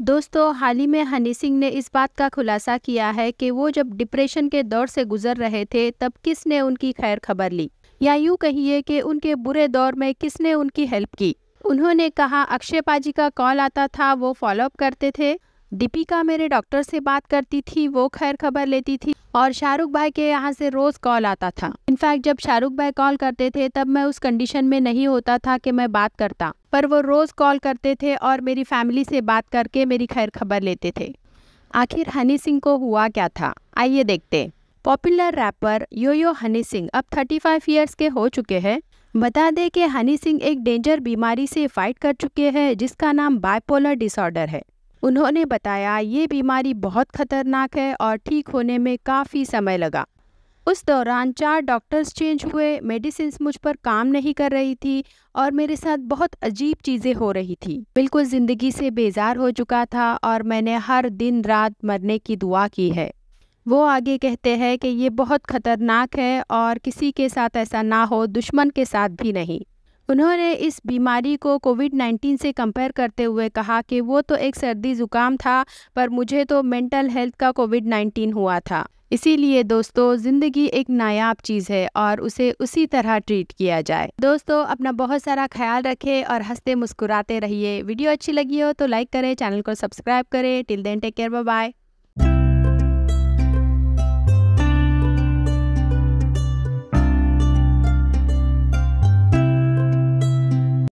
दोस्तों हाल ही में हनी सिंह ने इस बात का खुलासा किया है कि वो जब डिप्रेशन के दौर से गुजर रहे थे तब किसने उनकी खैर खबर ली या यूँ कहिए कि उनके बुरे दौर में किसने उनकी हेल्प की उन्होंने कहा अक्षय पाजी का कॉल आता था वो फॉलोअप करते थे दीपिका मेरे डॉक्टर से बात करती थी वो खैर खबर लेती थी और शाहरुख भाई के यहाँ से रोज़ कॉल आता था इनफैक्ट जब शाहरुख भाई कॉल करते थे तब मैं उस कंडीशन में नहीं होता था कि मैं बात करता पर वो रोज़ कॉल करते थे और मेरी फैमिली से बात करके मेरी खैर खबर लेते थे आखिर हनी सिंह को हुआ क्या था आइए देखते popular rapper Yo Yo Honey Singh अब 35 ईयर्स के हो चुके हैं बता दें कि हनी सिंह एक डेंजर बीमारी से फाइट कर चुके हैं जिसका नाम बाइपोलर डिसऑर्डर है उन्होंने बताया ये बीमारी बहुत खतरनाक है और ठीक होने में काफ़ी समय लगा उस दौरान चार डॉक्टर्स चेंज हुए मेडिसिन मुझ पर काम नहीं कर रही थी और मेरे साथ बहुत अजीब चीज़ें हो रही थी बिल्कुल ज़िंदगी से बेजार हो चुका था और मैंने हर दिन रात मरने की दुआ की है वो आगे कहते हैं कि ये बहुत ख़तरनाक है और किसी के साथ ऐसा ना हो दुश्मन के साथ भी नहीं उन्होंने इस बीमारी को कोविड 19 से कंपेयर करते हुए कहा कि वो तो एक सर्दी ज़ुकाम था पर मुझे तो मेंटल हेल्थ का कोविड 19 हुआ था इसीलिए दोस्तों ज़िंदगी एक नायाब चीज़ है और उसे उसी तरह ट्रीट किया जाए दोस्तों अपना बहुत सारा ख्याल रखें और हंसते मुस्कुराते रहिए वीडियो अच्छी लगी हो तो लाइक करें चैनल को सब्सक्राइब करें till then take care bye